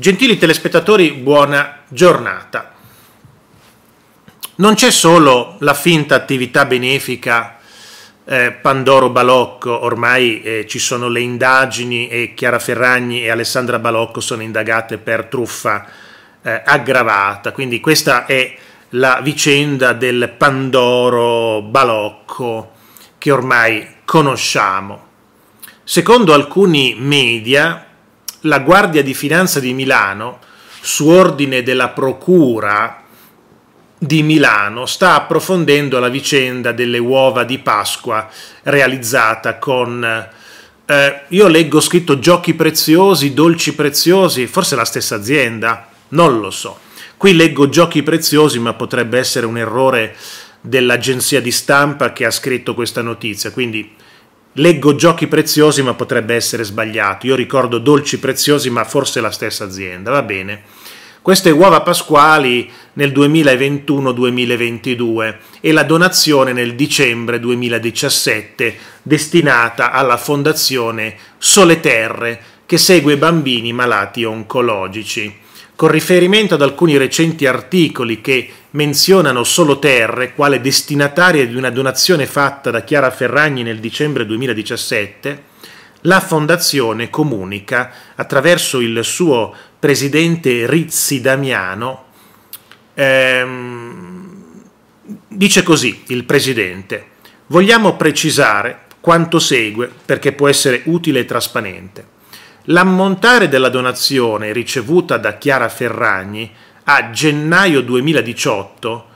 Gentili telespettatori, buona giornata. Non c'è solo la finta attività benefica eh, Pandoro Balocco, ormai eh, ci sono le indagini e Chiara Ferragni e Alessandra Balocco sono indagate per truffa eh, aggravata, quindi questa è la vicenda del Pandoro Balocco che ormai conosciamo. Secondo alcuni media, la Guardia di Finanza di Milano, su ordine della Procura di Milano, sta approfondendo la vicenda delle uova di Pasqua realizzata con... Eh, io leggo scritto giochi preziosi, dolci preziosi, forse la stessa azienda, non lo so. Qui leggo giochi preziosi, ma potrebbe essere un errore dell'agenzia di stampa che ha scritto questa notizia, quindi leggo giochi preziosi ma potrebbe essere sbagliato, io ricordo dolci preziosi ma forse la stessa azienda, va bene. Queste uova pasquali nel 2021-2022 e la donazione nel dicembre 2017 destinata alla fondazione Sole Terre che segue bambini malati oncologici con riferimento ad alcuni recenti articoli che menzionano solo Terre quale destinataria di una donazione fatta da Chiara Ferragni nel dicembre 2017, la Fondazione comunica attraverso il suo presidente Rizzi Damiano, ehm, dice così il presidente, vogliamo precisare quanto segue perché può essere utile e trasparente. L'ammontare della donazione ricevuta da Chiara Ferragni a gennaio 2018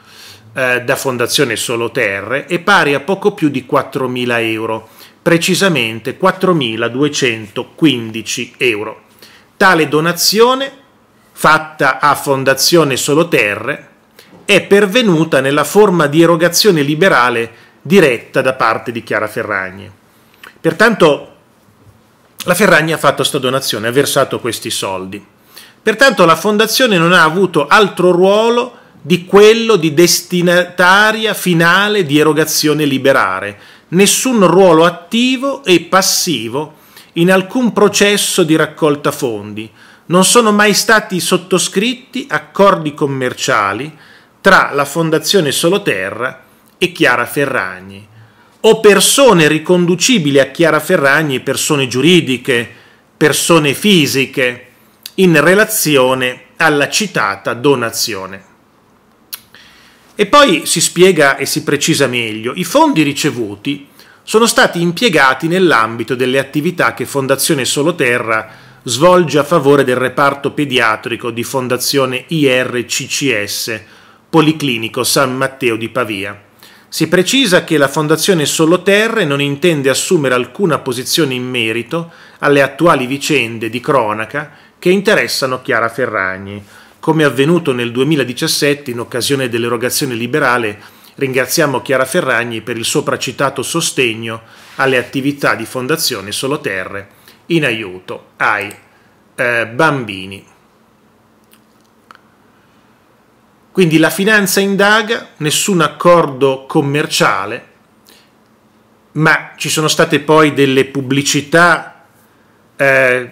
eh, da Fondazione Solo Terre è pari a poco più di 4.000 euro, precisamente 4.215 euro. Tale donazione, fatta a Fondazione Solo Terre, è pervenuta nella forma di erogazione liberale diretta da parte di Chiara Ferragni. Pertanto la Ferragni ha fatto questa donazione, ha versato questi soldi. Pertanto la fondazione non ha avuto altro ruolo di quello di destinataria finale di erogazione liberare, nessun ruolo attivo e passivo in alcun processo di raccolta fondi. Non sono mai stati sottoscritti accordi commerciali tra la Fondazione Soloterra e Chiara Ferragni o persone riconducibili a Chiara Ferragni, persone giuridiche, persone fisiche, in relazione alla citata donazione. E poi si spiega e si precisa meglio, i fondi ricevuti sono stati impiegati nell'ambito delle attività che Fondazione Soloterra svolge a favore del reparto pediatrico di Fondazione IRCCS, Policlinico San Matteo di Pavia si precisa che la Fondazione Soloterre non intende assumere alcuna posizione in merito alle attuali vicende di cronaca che interessano Chiara Ferragni, come avvenuto nel 2017 in occasione dell'erogazione liberale. Ringraziamo Chiara Ferragni per il sopracitato sostegno alle attività di Fondazione Soloterre in aiuto ai eh, bambini. Quindi la finanza indaga, nessun accordo commerciale, ma ci sono state poi delle pubblicità eh,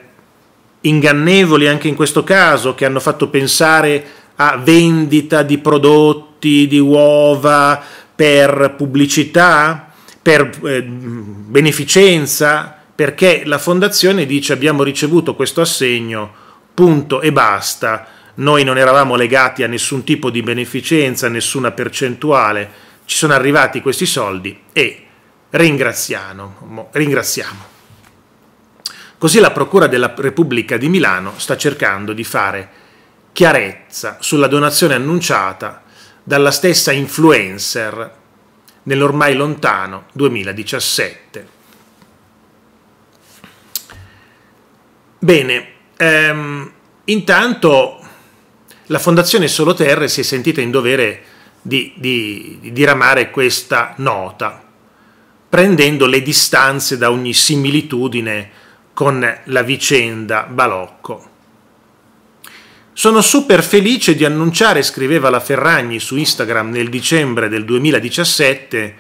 ingannevoli anche in questo caso che hanno fatto pensare a vendita di prodotti, di uova per pubblicità, per eh, beneficenza, perché la fondazione dice abbiamo ricevuto questo assegno, punto e basta noi non eravamo legati a nessun tipo di beneficenza, nessuna percentuale, ci sono arrivati questi soldi e ringraziamo. ringraziamo. Così la Procura della Repubblica di Milano sta cercando di fare chiarezza sulla donazione annunciata dalla stessa influencer nell'ormai lontano 2017. Bene, ehm, intanto la Fondazione Solo Terre si è sentita in dovere di, di, di diramare questa nota, prendendo le distanze da ogni similitudine con la vicenda Balocco. Sono super felice di annunciare, scriveva la Ferragni su Instagram nel dicembre del 2017,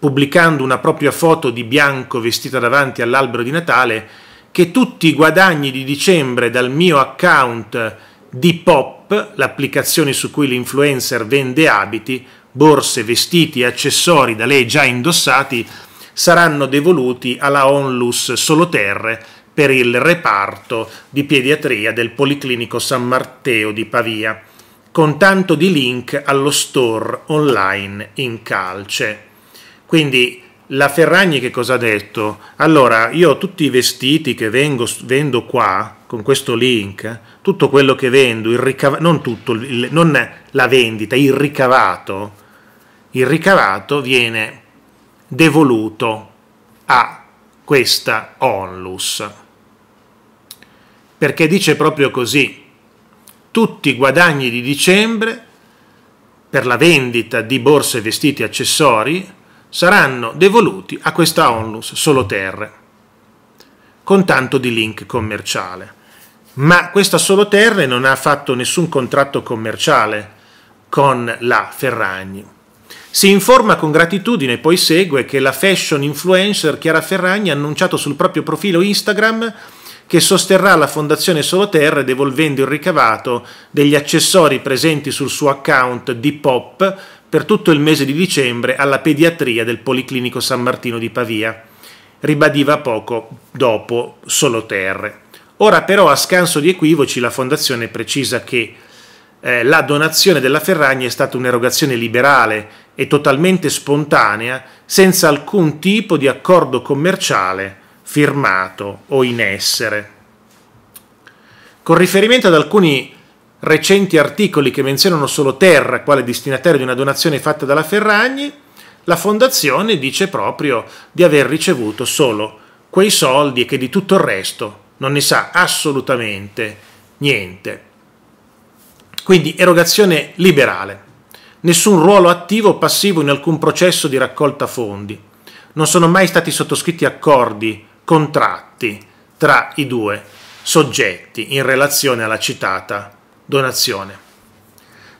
pubblicando una propria foto di bianco vestita davanti all'albero di Natale, che tutti i guadagni di dicembre dal mio account di Pop Shop, l'applicazione su cui l'influencer vende abiti, borse, vestiti e accessori da lei già indossati, saranno devoluti alla Onlus Soloterre per il reparto di pediatria del Policlinico San Matteo di Pavia, con tanto di link allo store online in calce. Quindi la Ferragni che cosa ha detto? Allora, io ho tutti i vestiti che vengo, vendo qua con questo link tutto quello che vendo, il ricavato, non, tutto, il, non la vendita, il ricavato, il ricavato viene devoluto a questa onlus. Perché dice proprio così, tutti i guadagni di dicembre per la vendita di borse, vestiti e accessori saranno devoluti a questa onlus solo terre con tanto di link commerciale. Ma questa Soloterre non ha fatto nessun contratto commerciale con la Ferragni. Si informa con gratitudine e poi segue che la fashion influencer Chiara Ferragni ha annunciato sul proprio profilo Instagram che sosterrà la Fondazione Soloterre devolvendo il ricavato degli accessori presenti sul suo account di Pop per tutto il mese di dicembre alla pediatria del Policlinico San Martino di Pavia ribadiva poco dopo solo terre. Ora però a scanso di equivoci la fondazione precisa che eh, la donazione della Ferragni è stata un'erogazione liberale e totalmente spontanea senza alcun tipo di accordo commerciale firmato o in essere. Con riferimento ad alcuni recenti articoli che menzionano solo Terra quale destinatario di una donazione fatta dalla Ferragni, la fondazione dice proprio di aver ricevuto solo quei soldi e che di tutto il resto non ne sa assolutamente niente. Quindi erogazione liberale, nessun ruolo attivo o passivo in alcun processo di raccolta fondi, non sono mai stati sottoscritti accordi, contratti tra i due soggetti in relazione alla citata donazione.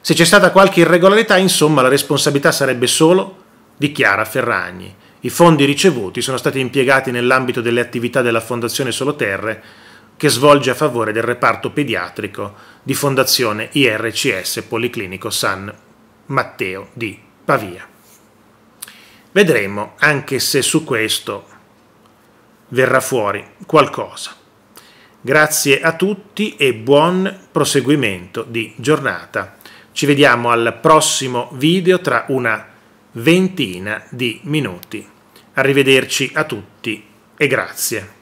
Se c'è stata qualche irregolarità, insomma, la responsabilità sarebbe solo dichiara Ferragni. I fondi ricevuti sono stati impiegati nell'ambito delle attività della Fondazione Soloterre che svolge a favore del reparto pediatrico di Fondazione IRCS Policlinico San Matteo di Pavia. Vedremo anche se su questo verrà fuori qualcosa. Grazie a tutti e buon proseguimento di giornata. Ci vediamo al prossimo video tra una ventina di minuti. Arrivederci a tutti e grazie.